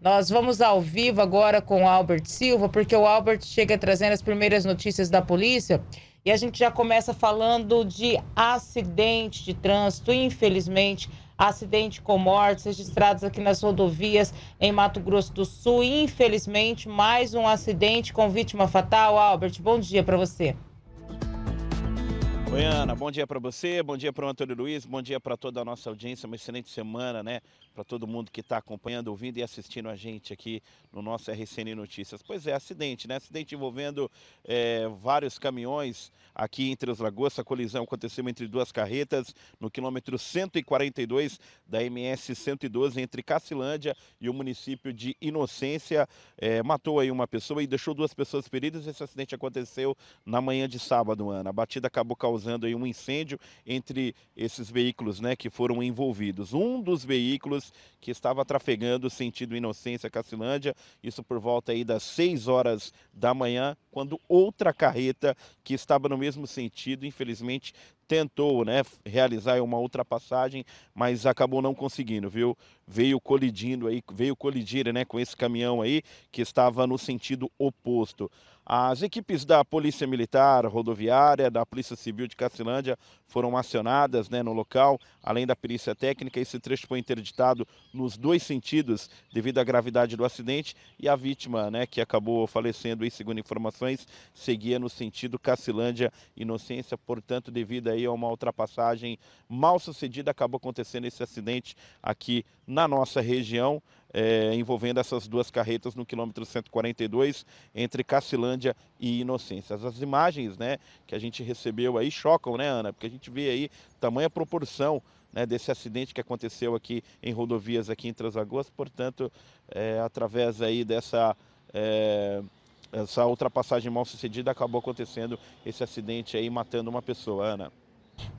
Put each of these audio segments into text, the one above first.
Nós vamos ao vivo agora com o Albert Silva, porque o Albert chega trazendo as primeiras notícias da polícia. E a gente já começa falando de acidente de trânsito, infelizmente, acidente com mortes registrados aqui nas rodovias em Mato Grosso do Sul. Infelizmente, mais um acidente com vítima fatal. Albert, bom dia para você. Oi, Ana, bom dia para você, bom dia para o Antônio Luiz, bom dia para toda a nossa audiência, uma excelente semana, né? Para todo mundo que está acompanhando, ouvindo e assistindo a gente aqui no nosso RCN Notícias. Pois é, acidente, né? Acidente envolvendo é, vários caminhões aqui entre Três lagoas. A colisão aconteceu entre duas carretas no quilômetro 142 da MS 112, entre Cacilândia e o município de Inocência. É, matou aí uma pessoa e deixou duas pessoas feridas. Esse acidente aconteceu na manhã de sábado, Ana. A batida acabou causando aí um incêndio entre esses veículos né, que foram envolvidos. Um dos veículos que estava trafegando sentido Inocência Cacilândia, isso por volta aí das 6 horas da manhã, quando outra carreta que estava no mesmo sentido, infelizmente, tentou né, realizar uma ultrapassagem, mas acabou não conseguindo, viu? Veio colidindo aí, veio colidir né, com esse caminhão aí que estava no sentido oposto. As equipes da Polícia Militar Rodoviária, da Polícia Civil de Cacilândia foram acionadas né, no local, além da perícia técnica. Esse trecho foi interditado nos dois sentidos devido à gravidade do acidente e a vítima, né, que acabou falecendo, segundo informações, seguia no sentido Cacilândia-Inocência. Portanto, devido aí a uma ultrapassagem mal sucedida, acabou acontecendo esse acidente aqui na nossa região é, envolvendo essas duas carretas no quilômetro 142 entre Cacilândia e Inocência. As imagens né, que a gente recebeu aí chocam, né, Ana? Porque a gente vê aí tamanha proporção né, desse acidente que aconteceu aqui em rodovias aqui em Transagoas. Portanto, é, através aí dessa é, essa ultrapassagem mal sucedida acabou acontecendo esse acidente aí matando uma pessoa, Ana.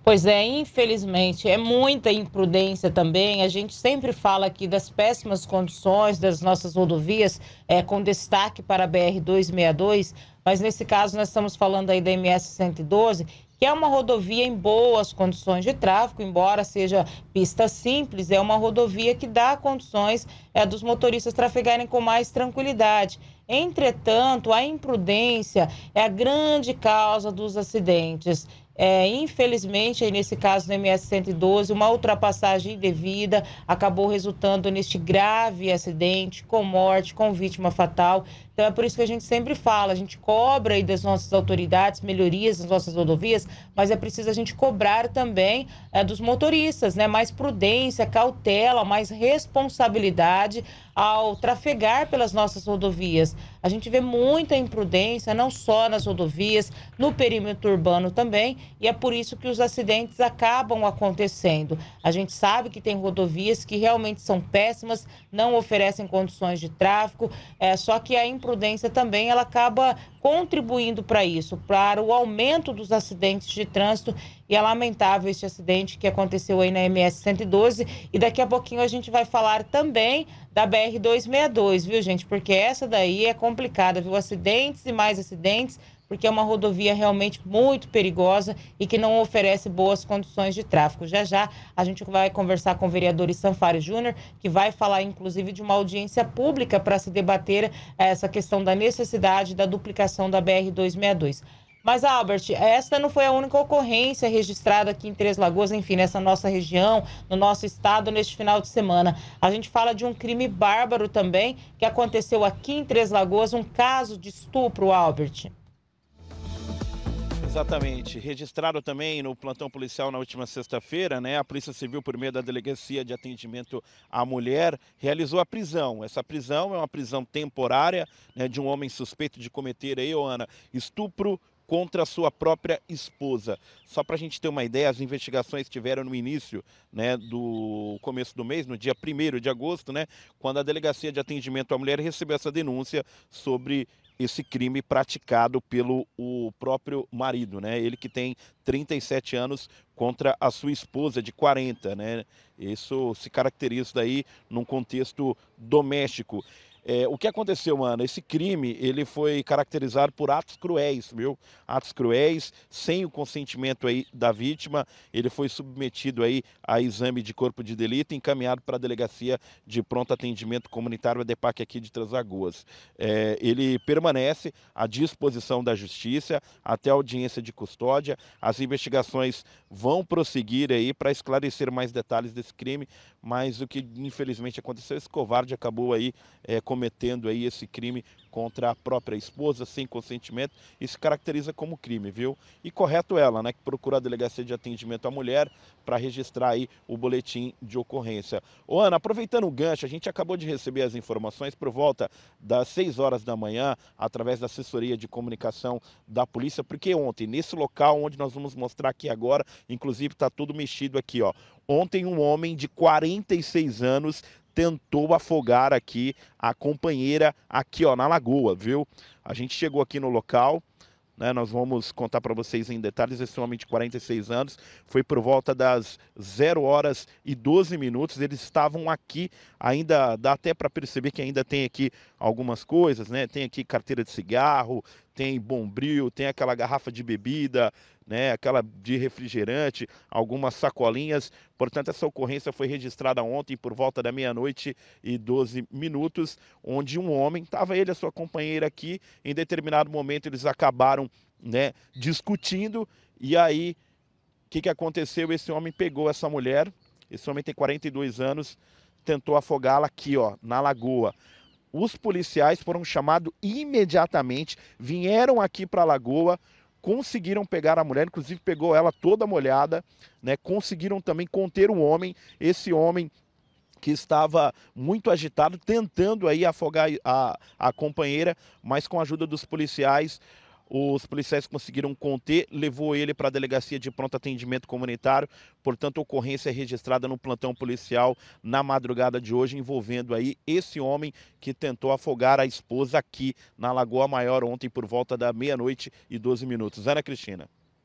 Pois é, infelizmente, é muita imprudência também. A gente sempre fala aqui das péssimas condições das nossas rodovias, é, com destaque para a BR-262, mas nesse caso nós estamos falando aí da MS-112, que é uma rodovia em boas condições de tráfego, embora seja pista simples, é uma rodovia que dá condições é, dos motoristas trafegarem com mais tranquilidade. Entretanto, a imprudência é a grande causa dos acidentes. É, infelizmente, nesse caso do MS-112, uma ultrapassagem indevida acabou resultando neste grave acidente, com morte, com vítima fatal. Então é por isso que a gente sempre fala, a gente cobra aí das nossas autoridades melhorias nas nossas rodovias, mas é preciso a gente cobrar também é, dos motoristas, né? Mais prudência, cautela, mais responsabilidade ao trafegar pelas nossas rodovias. A gente vê muita imprudência, não só nas rodovias, no perímetro urbano também, e é por isso que os acidentes acabam acontecendo. A gente sabe que tem rodovias que realmente são péssimas, não oferecem condições de tráfego, é, só que a imprudência jurisprudência também ela acaba contribuindo para isso, para o aumento dos acidentes de trânsito. E é lamentável este acidente que aconteceu aí na MS 112. E daqui a pouquinho a gente vai falar também da BR-262, viu, gente? Porque essa daí é complicada, viu? Acidentes e mais acidentes, porque é uma rodovia realmente muito perigosa e que não oferece boas condições de tráfego. Já já a gente vai conversar com o vereador Sanfari Júnior, que vai falar inclusive de uma audiência pública para se debater eh, essa questão da necessidade da duplicação da BR-262. Mas, Albert, esta não foi a única ocorrência registrada aqui em Três Lagoas, enfim, nessa nossa região, no nosso estado, neste final de semana. A gente fala de um crime bárbaro também, que aconteceu aqui em Três Lagoas, um caso de estupro, Albert. Exatamente. Registrado também no plantão policial na última sexta-feira, né? A Polícia Civil, por meio da Delegacia de Atendimento à Mulher, realizou a prisão. Essa prisão é uma prisão temporária né, de um homem suspeito de cometer aí, Ana, estupro contra a sua própria esposa. Só para a gente ter uma ideia, as investigações tiveram no início né, do começo do mês, no dia 1 de agosto, né, quando a Delegacia de Atendimento à Mulher recebeu essa denúncia sobre esse crime praticado pelo o próprio marido, né? Ele que tem 37 anos contra a sua esposa de 40, né? Isso se caracteriza daí num contexto doméstico. É, o que aconteceu, Ana? Esse crime ele foi caracterizado por atos cruéis, viu? Atos cruéis, sem o consentimento aí da vítima. Ele foi submetido aí a exame de corpo de delito, encaminhado para a delegacia de pronto atendimento comunitário DEPAC aqui de Transagoas. É, ele permanece à disposição da justiça até a audiência de custódia. As investigações vão prosseguir aí para esclarecer mais detalhes desse crime, mas o que infelizmente aconteceu, esse covarde acabou aí é, cometendo aí esse crime contra a própria esposa sem consentimento, isso caracteriza como crime, viu? E correto ela, né, que procura a delegacia de atendimento à mulher para registrar aí o boletim de ocorrência. Ô Ana, aproveitando o gancho, a gente acabou de receber as informações por volta das 6 horas da manhã, através da assessoria de comunicação da polícia, porque ontem, nesse local onde nós vamos mostrar aqui agora, inclusive está tudo mexido aqui, ó. Ontem um homem de 46 anos tentou afogar aqui a companheira aqui ó na lagoa, viu? A gente chegou aqui no local, né? Nós vamos contar para vocês em detalhes esse homem de 46 anos, foi por volta das 0 horas e 12 minutos, eles estavam aqui, ainda dá até para perceber que ainda tem aqui algumas coisas, né? Tem aqui carteira de cigarro, tem bombril, tem aquela garrafa de bebida, né, aquela de refrigerante, algumas sacolinhas. Portanto, essa ocorrência foi registrada ontem por volta da meia-noite e 12 minutos, onde um homem, estava ele e a sua companheira aqui, em determinado momento eles acabaram né, discutindo e aí o que, que aconteceu? Esse homem pegou essa mulher, esse homem tem 42 anos, tentou afogá-la aqui, ó, na lagoa. Os policiais foram chamados imediatamente, vieram aqui para a lagoa, conseguiram pegar a mulher, inclusive pegou ela toda molhada, né? Conseguiram também conter o um homem. Esse homem que estava muito agitado, tentando aí afogar a, a companheira, mas com a ajuda dos policiais, os policiais conseguiram conter, levou ele para a delegacia de pronto atendimento comunitário. Portanto, ocorrência é registrada no plantão policial na madrugada de hoje, envolvendo aí esse homem que tentou afogar a esposa aqui na Lagoa Maior ontem por volta da meia-noite e 12 minutos. Ana Cristina.